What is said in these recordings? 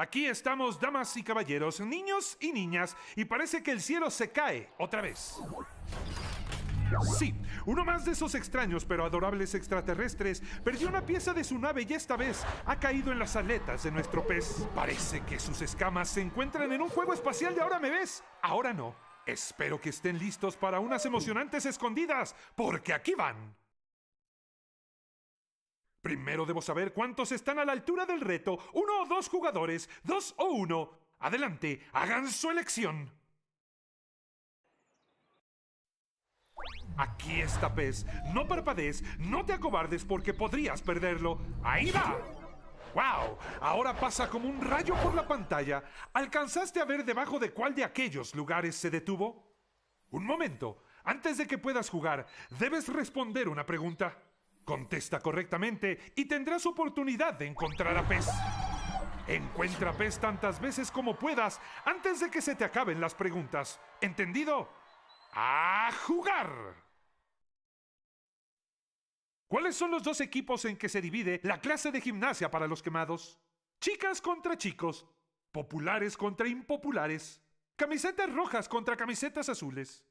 Aquí estamos, damas y caballeros, niños y niñas, y parece que el cielo se cae otra vez. Sí, uno más de esos extraños pero adorables extraterrestres perdió una pieza de su nave y esta vez ha caído en las aletas de nuestro pez. Parece que sus escamas se encuentran en un juego espacial de ahora me ves, ahora no. Espero que estén listos para unas emocionantes escondidas, porque aquí van. Primero debo saber cuántos están a la altura del reto. Uno o dos jugadores, dos o uno. Adelante, hagan su elección. Aquí está Pez. No parpadees, no te acobardes porque podrías perderlo. ¡Ahí va! ¡Wow! Ahora pasa como un rayo por la pantalla. ¿Alcanzaste a ver debajo de cuál de aquellos lugares se detuvo? Un momento. Antes de que puedas jugar, debes responder una pregunta. Contesta correctamente y tendrás oportunidad de encontrar a Pez. Encuentra Pez tantas veces como puedas antes de que se te acaben las preguntas. ¿Entendido? ¡A jugar! ¿Cuáles son los dos equipos en que se divide la clase de gimnasia para los quemados? Chicas contra chicos, populares contra impopulares, camisetas rojas contra camisetas azules.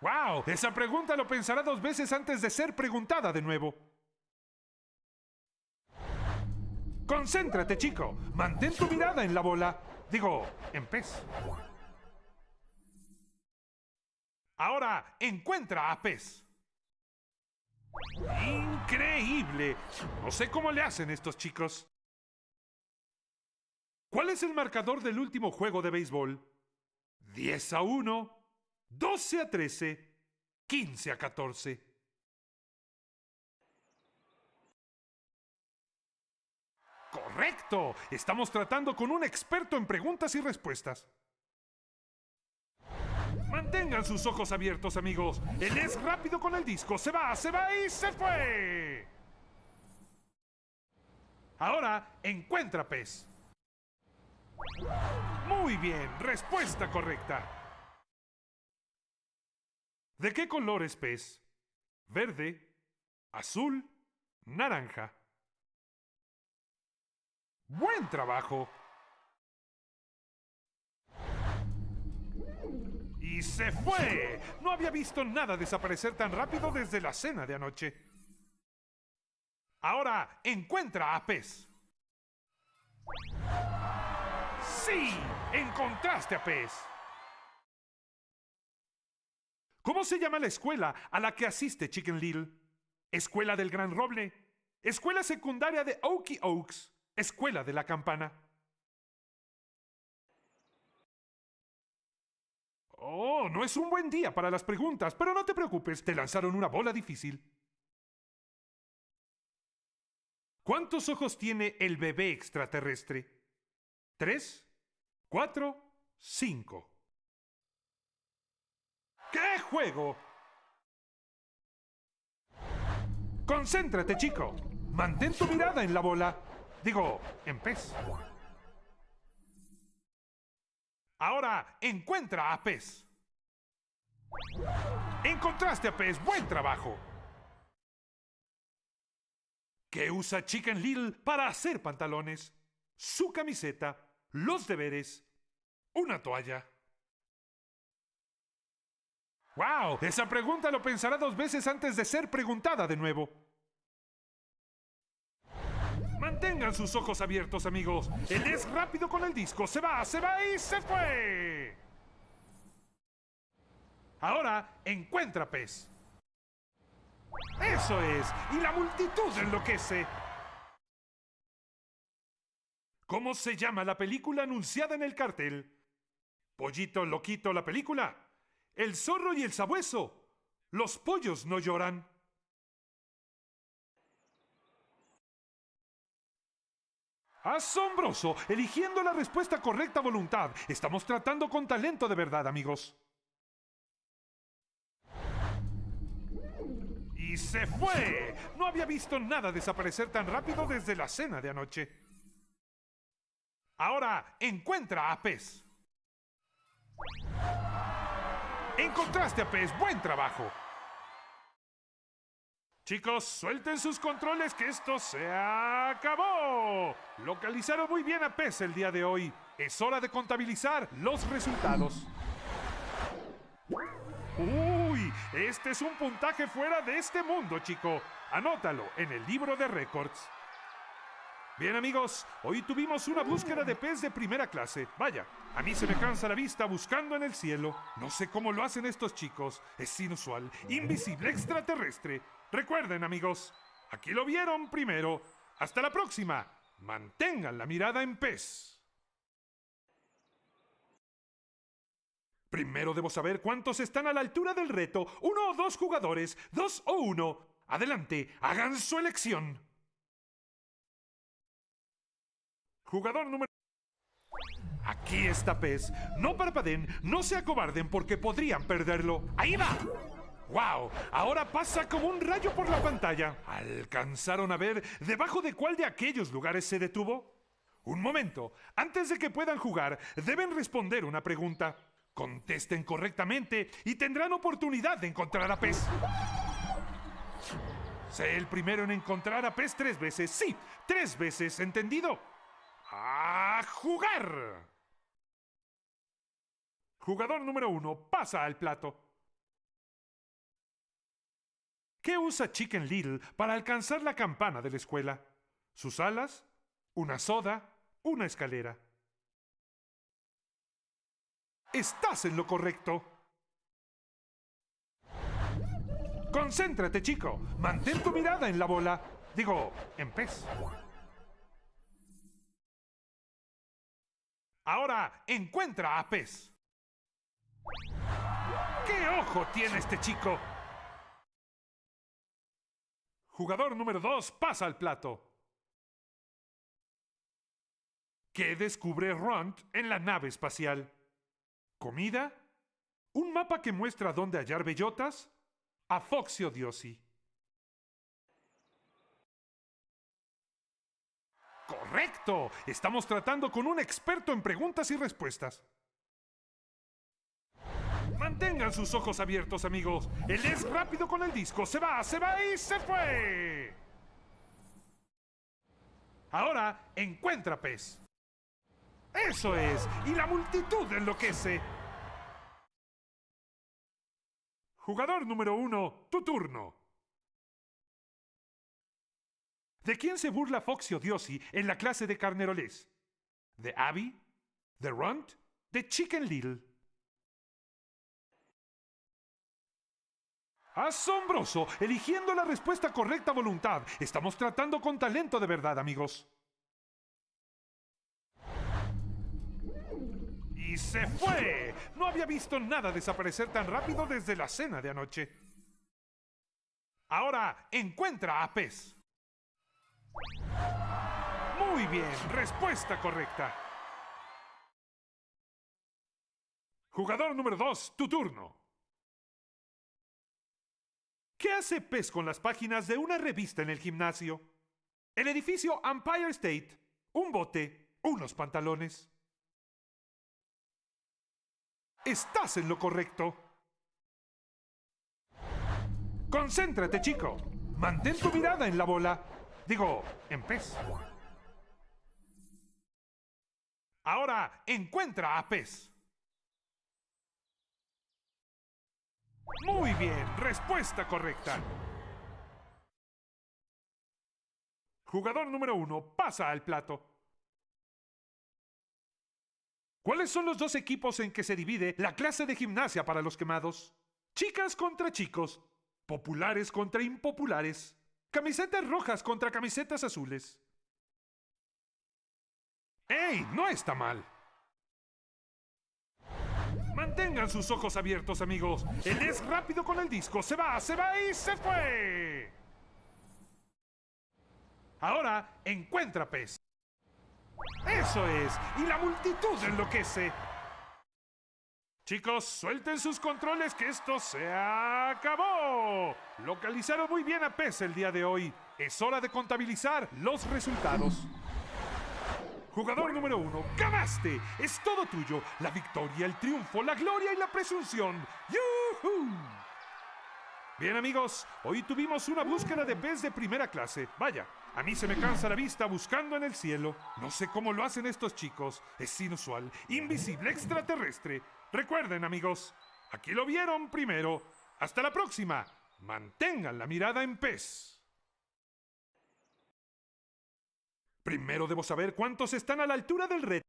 ¡Wow! Esa pregunta lo pensará dos veces antes de ser preguntada de nuevo. Concéntrate, chico. Mantén tu mirada en la bola. Digo, en pez. Ahora, encuentra a pez. ¡Increíble! No sé cómo le hacen estos chicos. ¿Cuál es el marcador del último juego de béisbol? 10 a 1. 12 a 13, 15 a 14. Correcto. Estamos tratando con un experto en preguntas y respuestas. Mantengan sus ojos abiertos, amigos. Él es rápido con el disco. Se va, se va y se fue. Ahora, encuentra pez. Muy bien, respuesta correcta. ¿De qué color es pez? Verde, azul, naranja. Buen trabajo. ¡Y se fue! No había visto nada desaparecer tan rápido desde la cena de anoche. Ahora, encuentra a Pez. ¡Sí! ¡Encontraste a Pez! ¿Cómo se llama la escuela a la que asiste Chicken Little? Escuela del Gran Roble. Escuela secundaria de Oaky Oaks. Escuela de la Campana. Oh, no es un buen día para las preguntas, pero no te preocupes, te lanzaron una bola difícil. ¿Cuántos ojos tiene el bebé extraterrestre? ¿Tres? ¿Cuatro? ¿Cinco? juego. Concéntrate, chico. Mantén tu mirada en la bola. Digo, en pez. Ahora, encuentra a pez. Encontraste a pez. Buen trabajo. ¿Qué usa Chicken Little para hacer pantalones? Su camiseta, los deberes, una toalla. ¡Wow! Esa pregunta lo pensará dos veces antes de ser preguntada de nuevo. Mantengan sus ojos abiertos, amigos. Él es rápido con el disco. Se va, se va y se fue. Ahora, encuentra pez. Eso es. Y la multitud enloquece. ¿Cómo se llama la película anunciada en el cartel? Pollito Loquito, la película el zorro y el sabueso. Los pollos no lloran. Asombroso, eligiendo la respuesta correcta voluntad. Estamos tratando con talento de verdad, amigos. Y se fue. No había visto nada desaparecer tan rápido desde la cena de anoche. Ahora, encuentra a Pez. Encontraste a Pez, buen trabajo. Chicos, suelten sus controles que esto se acabó. Localizaron muy bien a Pez el día de hoy. Es hora de contabilizar los resultados. Uy, este es un puntaje fuera de este mundo, chico. Anótalo en el libro de récords. Bien amigos, hoy tuvimos una búsqueda de pez de primera clase. Vaya, a mí se me cansa la vista buscando en el cielo. No sé cómo lo hacen estos chicos. Es inusual, invisible, extraterrestre. Recuerden amigos, aquí lo vieron primero. Hasta la próxima. Mantengan la mirada en pez. Primero debo saber cuántos están a la altura del reto. Uno o dos jugadores, dos o uno. Adelante, hagan su elección. Jugador número... Aquí está Pez. No parpadeen, no se acobarden porque podrían perderlo. ¡Ahí va! ¡Wow! Ahora pasa como un rayo por la pantalla. ¿Alcanzaron a ver debajo de cuál de aquellos lugares se detuvo? Un momento. Antes de que puedan jugar, deben responder una pregunta. Contesten correctamente y tendrán oportunidad de encontrar a Pez. Sé el primero en encontrar a Pez tres veces. Sí, tres veces, ¿entendido? a jugar. Jugador número uno, pasa al plato. ¿Qué usa Chicken Little para alcanzar la campana de la escuela? ¿Sus alas? ¿Una soda? ¿Una escalera? Estás en lo correcto. Concéntrate, chico. Mantén tu mirada en la bola. Digo, en pez. Ahora encuentra a Pez. ¿Qué ojo tiene este chico? Jugador número 2 pasa al plato. ¿Qué descubre Runt en la nave espacial? ¿Comida? ¿Un mapa que muestra dónde hallar bellotas? A Foxio Diosi. Correcto. Estamos tratando con un experto en preguntas y respuestas. Mantengan sus ojos abiertos, amigos. Él es rápido con el disco. Se va, se va y se fue. Ahora encuentra pez. Eso es. Y la multitud enloquece. Jugador número uno, tu turno. ¿De quién se burla Foxy o Diosi en la clase de carnerolés? ¿De Abby? ¿De Runt? ¿De Chicken Little? ¡Asombroso! Eligiendo la respuesta correcta voluntad. Estamos tratando con talento de verdad, amigos. ¡Y se fue! No había visto nada desaparecer tan rápido desde la cena de anoche. Ahora, encuentra a Pez. Muy bien, respuesta correcta. Jugador número 2, tu turno. ¿Qué hace PES con las páginas de una revista en el gimnasio? El edificio Empire State, un bote, unos pantalones. Estás en lo correcto. Concéntrate, chico. Mantén tu mirada en la bola. Digo, en pez. Ahora encuentra a pez. Muy bien, respuesta correcta. Jugador número uno, pasa al plato. ¿Cuáles son los dos equipos en que se divide la clase de gimnasia para los quemados? Chicas contra chicos, populares contra impopulares. Camisetas rojas contra camisetas azules. ¡Ey! No está mal. Mantengan sus ojos abiertos, amigos. Él es rápido con el disco. Se va, se va y se fue. Ahora encuentra pez. Eso es. Y la multitud enloquece. Chicos, suelten sus controles que esto se acabó. Localizaron muy bien a Pez el día de hoy. Es hora de contabilizar los resultados. Jugador número uno, ganaste. Es todo tuyo. La victoria, el triunfo, la gloria y la presunción. ¡Yuhu! Bien amigos, hoy tuvimos una búsqueda de pez de primera clase. Vaya, a mí se me cansa la vista buscando en el cielo. No sé cómo lo hacen estos chicos. Es inusual, invisible, extraterrestre. Recuerden, amigos, aquí lo vieron primero. Hasta la próxima. Mantengan la mirada en pez. Primero debo saber cuántos están a la altura del reto.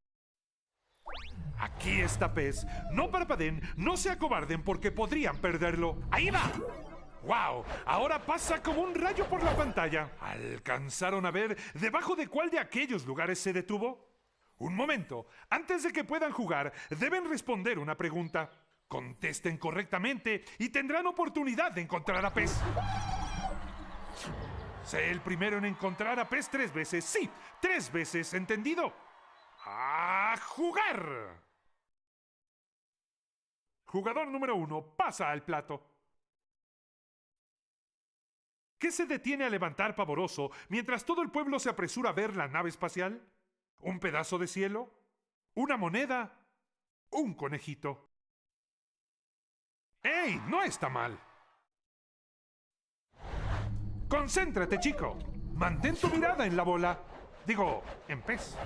Aquí está pez. No parpadeen, no se acobarden porque podrían perderlo. ¡Ahí va! ¡Wow! Ahora pasa como un rayo por la pantalla. ¿Alcanzaron a ver debajo de cuál de aquellos lugares se detuvo? Un momento, antes de que puedan jugar, deben responder una pregunta. Contesten correctamente y tendrán oportunidad de encontrar a Pez. Sé el primero en encontrar a Pez tres veces. Sí, tres veces, ¿entendido? ¡A jugar! Jugador número uno pasa al plato. ¿Qué se detiene a levantar pavoroso mientras todo el pueblo se apresura a ver la nave espacial? un pedazo de cielo, una moneda, un conejito. ¡Ey! No está mal. Concéntrate, chico. Mantén tu mirada en la bola. Digo, en pez.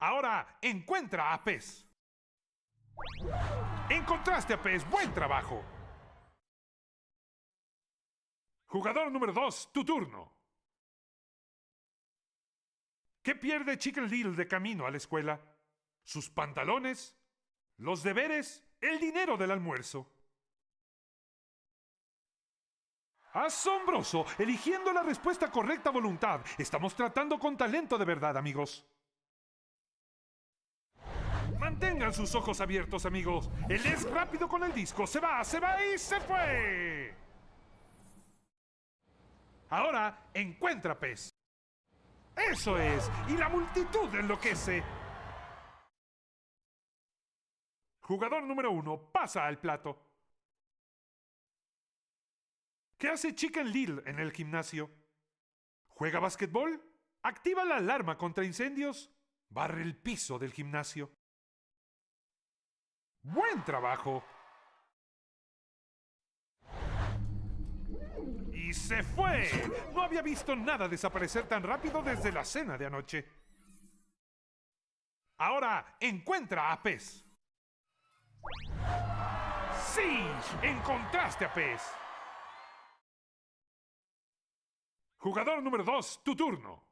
Ahora, encuentra a pez. Encontraste a pez. Buen trabajo. Jugador número 2, tu turno. ¿Qué pierde Chicken Little de camino a la escuela? ¿Sus pantalones? ¿Los deberes? ¿El dinero del almuerzo? ¡Asombroso! Eligiendo la respuesta correcta voluntad. Estamos tratando con talento de verdad, amigos. Mantengan sus ojos abiertos, amigos. Él es rápido con el disco. Se va, se va y se fue. Ahora, encuentra pez. Eso es, y la multitud enloquece. Jugador número uno, pasa al plato. ¿Qué hace Chicken Little en el gimnasio? ¿Juega básquetbol? ¿Activa la alarma contra incendios? ¿Barre el piso del gimnasio? ¡Buen trabajo! se fue! No había visto nada desaparecer tan rápido desde la cena de anoche. Ahora, encuentra a Pez. ¡Sí! ¡Encontraste a Pez! Jugador número 2, tu turno.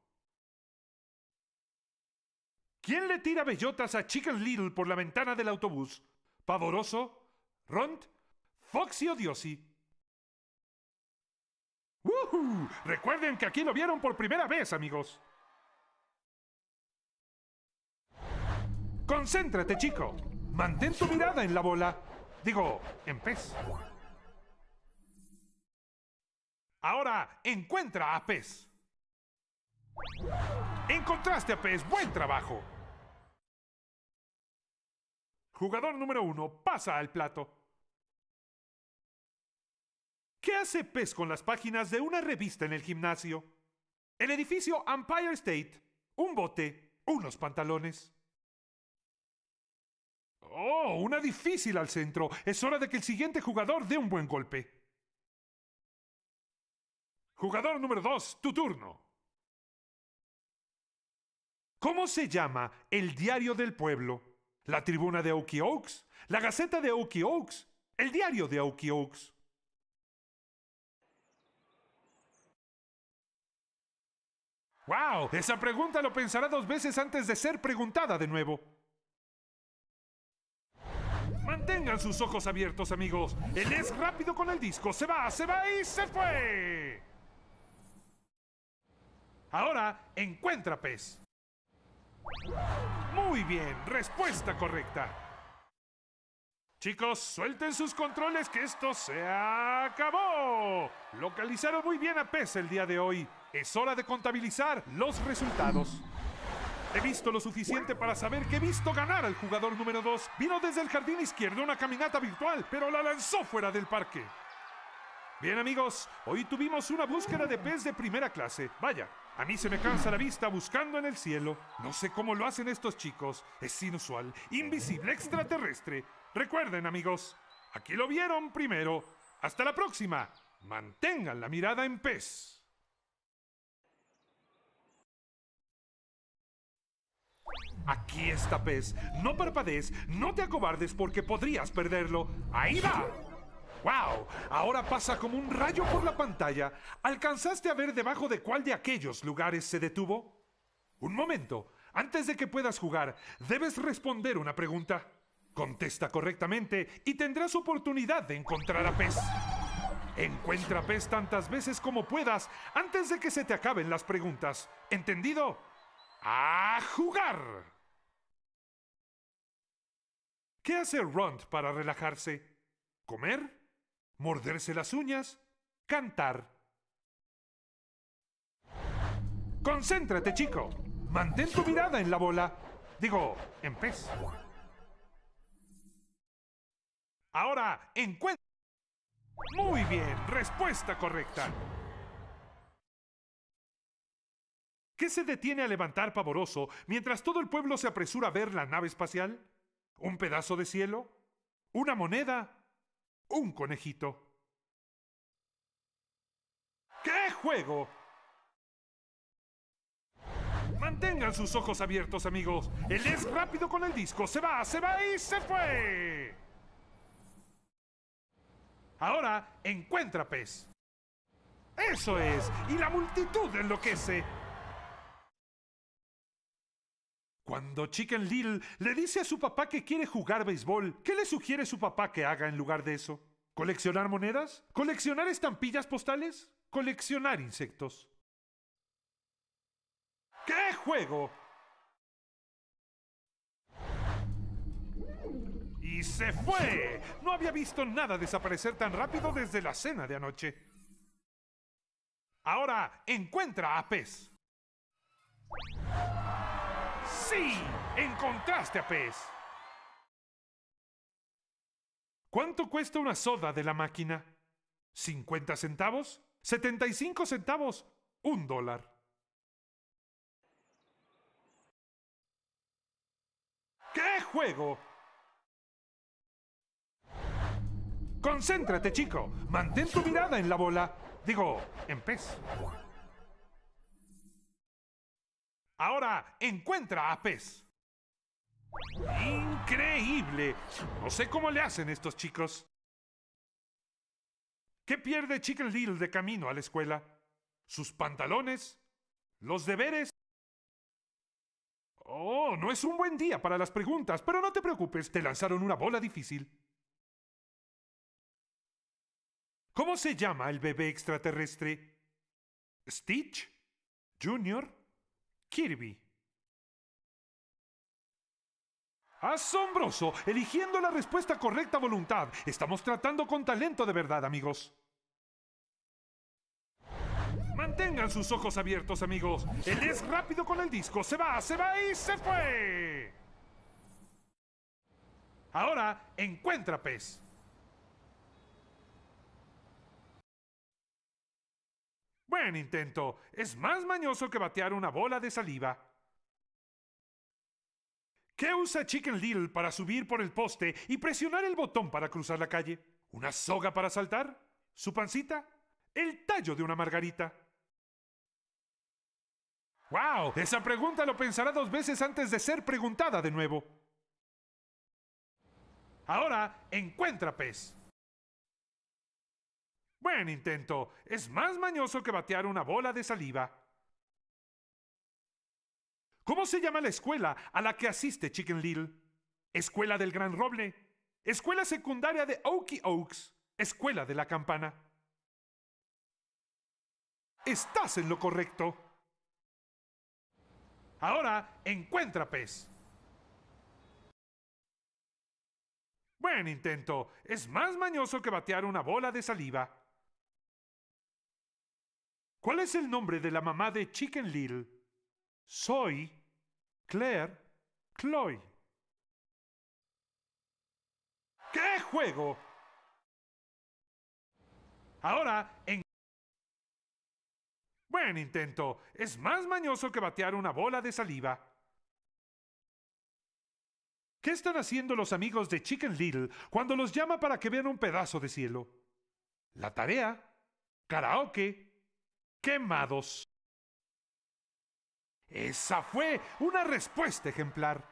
¿Quién le tira bellotas a Chicken Little por la ventana del autobús? ¿Pavoroso? ¿Ront? ¿Foxy o Diosi? ¡Woohoo! Recuerden que aquí lo vieron por primera vez, amigos. Concéntrate, chico. Mantén tu mirada en la bola. Digo, en pez. Ahora, encuentra a pez. Encontraste a pez. Buen trabajo. Jugador número uno, pasa al plato. ¿Qué hace Pez con las páginas de una revista en el gimnasio? El edificio Empire State, un bote, unos pantalones. Oh, una difícil al centro. Es hora de que el siguiente jugador dé un buen golpe. Jugador número 2, tu turno. ¿Cómo se llama el diario del pueblo? ¿La tribuna de Okie Oaks? ¿La gaceta de Okie Oaks? ¿El diario de Okie Oaks? ¡Wow! Esa pregunta lo pensará dos veces antes de ser preguntada de nuevo. Mantengan sus ojos abiertos, amigos. Él es rápido con el disco. Se va, se va y se fue. Ahora, encuentra pez. Muy bien, respuesta correcta. Chicos, suelten sus controles que esto se acabó. Localizaron muy bien a pez el día de hoy. Es hora de contabilizar los resultados. He visto lo suficiente para saber que he visto ganar al jugador número 2. Vino desde el jardín izquierdo una caminata virtual, pero la lanzó fuera del parque. Bien amigos, hoy tuvimos una búsqueda de pez de primera clase. Vaya, a mí se me cansa la vista buscando en el cielo. No sé cómo lo hacen estos chicos. Es inusual, invisible, extraterrestre. Recuerden amigos, aquí lo vieron primero. Hasta la próxima. Mantengan la mirada en pez. Aquí está pez. No parpadees, no te acobardes porque podrías perderlo. ¡Ahí va! ¡Wow! Ahora pasa como un rayo por la pantalla. ¿Alcanzaste a ver debajo de cuál de aquellos lugares se detuvo? Un momento. Antes de que puedas jugar, debes responder una pregunta. Contesta correctamente y tendrás oportunidad de encontrar a pez. Encuentra pez tantas veces como puedas antes de que se te acaben las preguntas. ¿Entendido? ¡A jugar! ¿Qué hace Runt para relajarse? ¿Comer? ¿Morderse las uñas? ¿Cantar? Concéntrate, chico. Mantén tu mirada en la bola. Digo, en pez. Ahora, encuentra. Muy bien, respuesta correcta. qué se detiene a levantar pavoroso mientras todo el pueblo se apresura a ver la nave espacial? ¿Un pedazo de cielo? ¿Una moneda? ¿Un conejito? ¡Qué juego! Mantengan sus ojos abiertos, amigos. Él es rápido con el disco. Se va, se va y se fue. Ahora encuentra pez. Eso es. Y la multitud enloquece. Cuando Chicken Little le dice a su papá que quiere jugar béisbol, ¿qué le sugiere su papá que haga en lugar de eso? ¿Coleccionar monedas? ¿Coleccionar estampillas postales? ¿Coleccionar insectos? ¡Qué juego! ¡Y se fue! No había visto nada desaparecer tan rápido desde la cena de anoche. Ahora, encuentra a Pez. ¡Sí! ¡Encontraste a Pez! ¿Cuánto cuesta una soda de la máquina? ¿50 centavos? ¿75 centavos? Un dólar. ¡Qué juego! Concéntrate, chico. Mantén tu mirada en la bola. Digo, en pez. Ahora encuentra a Pez. ¡Increíble! No sé cómo le hacen estos chicos. ¿Qué pierde Chicken Little de camino a la escuela? ¿Sus pantalones? ¿Los deberes? Oh, no es un buen día para las preguntas, pero no te preocupes, te lanzaron una bola difícil. ¿Cómo se llama el bebé extraterrestre? ¿Stitch? ¿Junior? Kirby. Asombroso, eligiendo la respuesta correcta voluntad. Estamos tratando con talento de verdad, amigos. Mantengan sus ojos abiertos, amigos. Él es rápido con el disco. Se va, se va y se fue. Ahora, encuentra pez. Buen intento. Es más mañoso que batear una bola de saliva. ¿Qué usa Chicken Little para subir por el poste y presionar el botón para cruzar la calle? ¿Una soga para saltar? ¿Su pancita? ¿El tallo de una margarita? ¡Wow! Esa pregunta lo pensará dos veces antes de ser preguntada de nuevo. Ahora, encuentra pez. Buen intento. Es más mañoso que batear una bola de saliva. ¿Cómo se llama la escuela a la que asiste Chicken Little? Escuela del Gran Roble. Escuela secundaria de Oaky Oaks. Escuela de la Campana. Estás en lo correcto. Ahora encuentra pez. Buen intento. Es más mañoso que batear una bola de saliva. ¿Cuál es el nombre de la mamá de Chicken Little? Soy Claire Chloe. ¡Qué juego! Ahora en... Buen intento. Es más mañoso que batear una bola de saliva. ¿Qué están haciendo los amigos de Chicken Little cuando los llama para que vean un pedazo de cielo? La tarea, karaoke, quemados. Esa fue una respuesta ejemplar.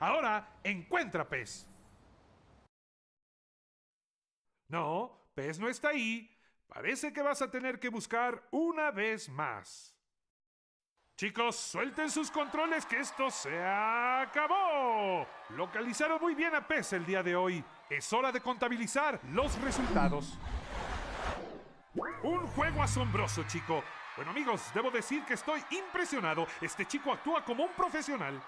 Ahora encuentra pez. No, pez no está ahí. Parece que vas a tener que buscar una vez más. Chicos, suelten sus controles que esto se acabó. Localizaron muy bien a pez el día de hoy. Es hora de contabilizar los resultados. Un juego asombroso, chico. Bueno, amigos, debo decir que estoy impresionado. Este chico actúa como un profesional.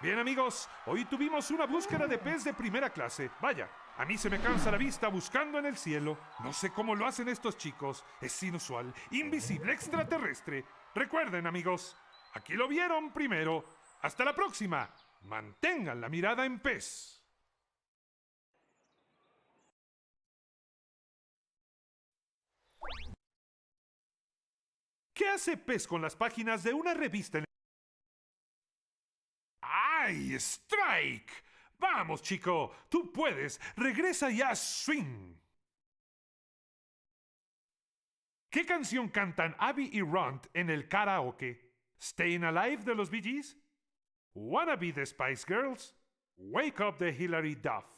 Bien, amigos, hoy tuvimos una búsqueda de pez de primera clase. Vaya, a mí se me cansa la vista buscando en el cielo. No sé cómo lo hacen estos chicos. Es inusual, invisible, extraterrestre. Recuerden, amigos, aquí lo vieron primero. Hasta la próxima. Mantengan la mirada en pez. ¿Qué hace Pez con las páginas de una revista en... ¡Ay, Strike! Vamos, chico, tú puedes. Regresa ya, swing. ¿Qué canción cantan Abby y Runt en el karaoke? ¿Staying Alive de los Bee Gees? ¿Wanna Be the Spice Girls? ¿Wake Up the Hilary Duff?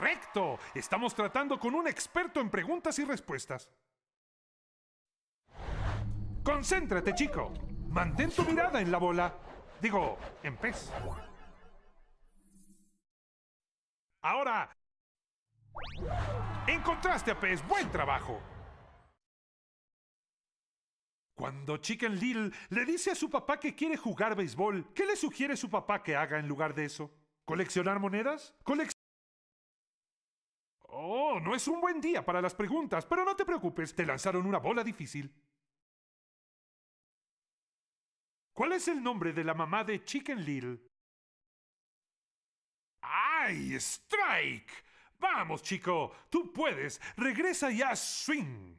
Correcto. Estamos tratando con un experto en preguntas y respuestas. Concéntrate, chico. Mantén tu mirada en la bola. Digo, en pez. Ahora... Encontraste a pez. Buen trabajo. Cuando Chicken Little le dice a su papá que quiere jugar béisbol, ¿qué le sugiere su papá que haga en lugar de eso? ¿Coleccionar monedas? Oh, no es un buen día para las preguntas, pero no te preocupes, te lanzaron una bola difícil. ¿Cuál es el nombre de la mamá de Chicken Little? ¡Ay, Strike! Vamos, chico, tú puedes. Regresa ya, swing.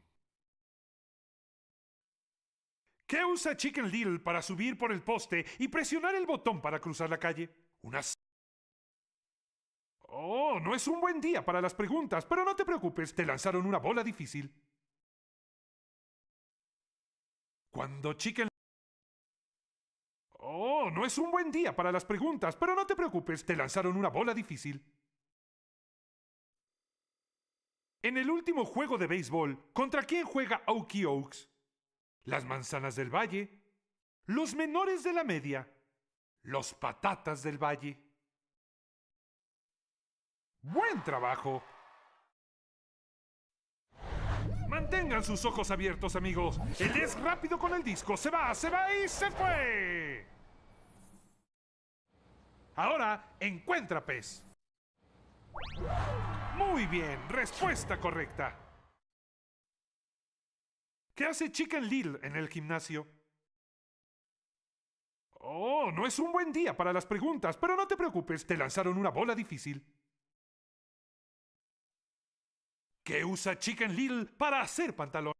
¿Qué usa Chicken Little para subir por el poste y presionar el botón para cruzar la calle? Una Oh, no es un buen día para las preguntas, pero no te preocupes, te lanzaron una bola difícil. Cuando Chicken... Oh, no es un buen día para las preguntas, pero no te preocupes, te lanzaron una bola difícil. En el último juego de béisbol, ¿contra quién juega Oaky Oaks? Las manzanas del valle, los menores de la media, los patatas del valle. ¡Buen trabajo! Mantengan sus ojos abiertos, amigos. Él es rápido con el disco. Se va, se va y se fue. Ahora, encuentra pez. Muy bien, respuesta correcta. ¿Qué hace Chicken Lil en el gimnasio? Oh, no es un buen día para las preguntas, pero no te preocupes, te lanzaron una bola difícil. ¿Qué usa Chicken Little para hacer pantalones.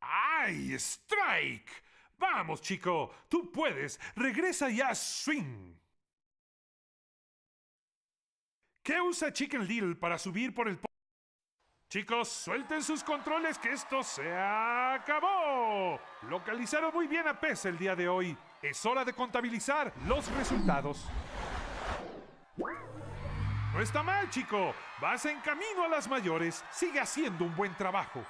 ¡Ay, Strike! Vamos, chico, tú puedes. Regresa ya, swing. ¿Qué usa Chicken Little para subir por el... Chicos, suelten sus controles que esto se acabó. Localizaron muy bien a PES el día de hoy. Es hora de contabilizar los resultados. No está mal, chico. Vas en camino a las mayores. Sigue haciendo un buen trabajo.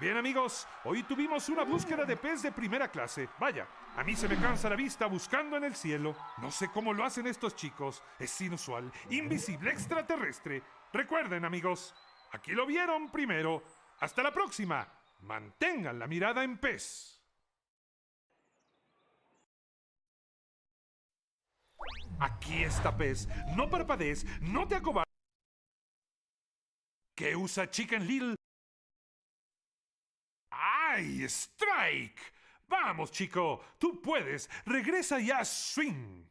Bien amigos, hoy tuvimos una búsqueda de pez de primera clase. Vaya, a mí se me cansa la vista buscando en el cielo. No sé cómo lo hacen estos chicos. Es inusual, invisible, extraterrestre. Recuerden amigos, aquí lo vieron primero. Hasta la próxima. Mantengan la mirada en pez. Aquí está Pez. No parpadees, no te acobardes. ¿Qué usa Chicken Little? ¡Ay, Strike! Vamos, chico, tú puedes. Regresa ya, Swing.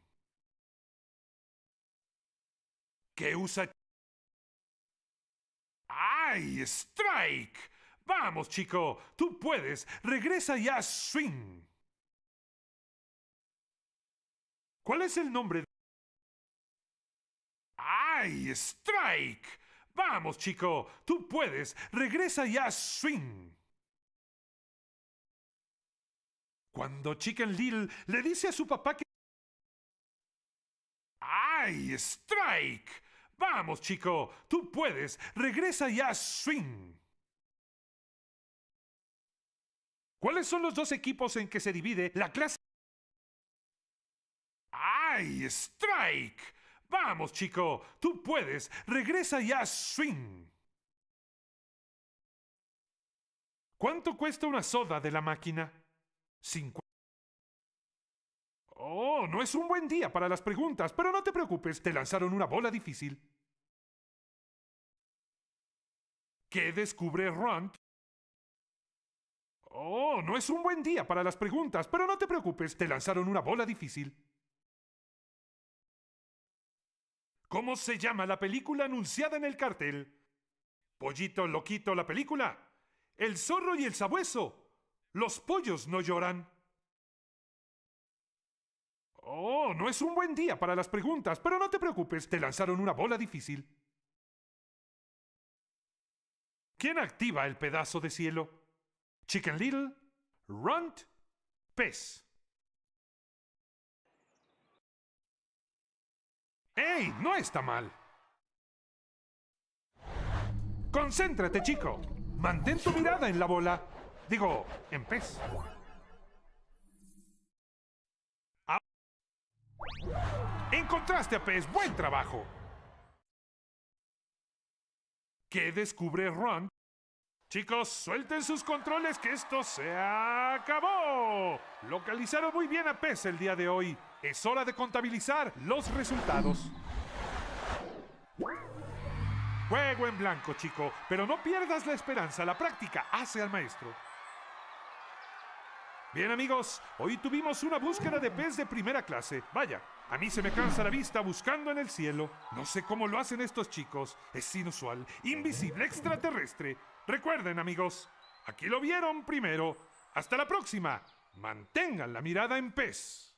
¿Qué usa? ¡Ay, Strike! Vamos, chico, tú puedes. Regresa ya, Swing. ¿Cuál es el nombre? ¡Ay, strike! Vamos, chico, tú puedes. Regresa ya, swing. Cuando Chicken Little le dice a su papá que... ¡Ay, strike! Vamos, chico, tú puedes. Regresa ya, swing. ¿Cuáles son los dos equipos en que se divide la clase? ¡Ay, strike! Vamos, chico, tú puedes. Regresa ya, swing. ¿Cuánto cuesta una soda de la máquina? 50. Oh, no es un buen día para las preguntas, pero no te preocupes, te lanzaron una bola difícil. ¿Qué descubre Ron? Oh, no es un buen día para las preguntas, pero no te preocupes, te lanzaron una bola difícil. ¿Cómo se llama la película anunciada en el cartel? Pollito Loquito, la película. El zorro y el sabueso. Los pollos no lloran. Oh, no es un buen día para las preguntas, pero no te preocupes, te lanzaron una bola difícil. ¿Quién activa el pedazo de cielo? Chicken Little, Runt, Pez. ¡Ey! No está mal. Concéntrate, chico. Mantén tu mirada en la bola. Digo, en pez. Ah. Encontraste a pez. Buen trabajo. ¿Qué descubre Ron Chicos, suelten sus controles que esto se acabó. Localizaron muy bien a Pez el día de hoy. Es hora de contabilizar los resultados. Juego en blanco, chico, pero no pierdas la esperanza, la práctica hace al maestro. Bien amigos, hoy tuvimos una búsqueda de pez de primera clase. Vaya, a mí se me cansa la vista buscando en el cielo. No sé cómo lo hacen estos chicos. Es inusual, invisible, extraterrestre. Recuerden, amigos, aquí lo vieron primero. Hasta la próxima. Mantengan la mirada en pez.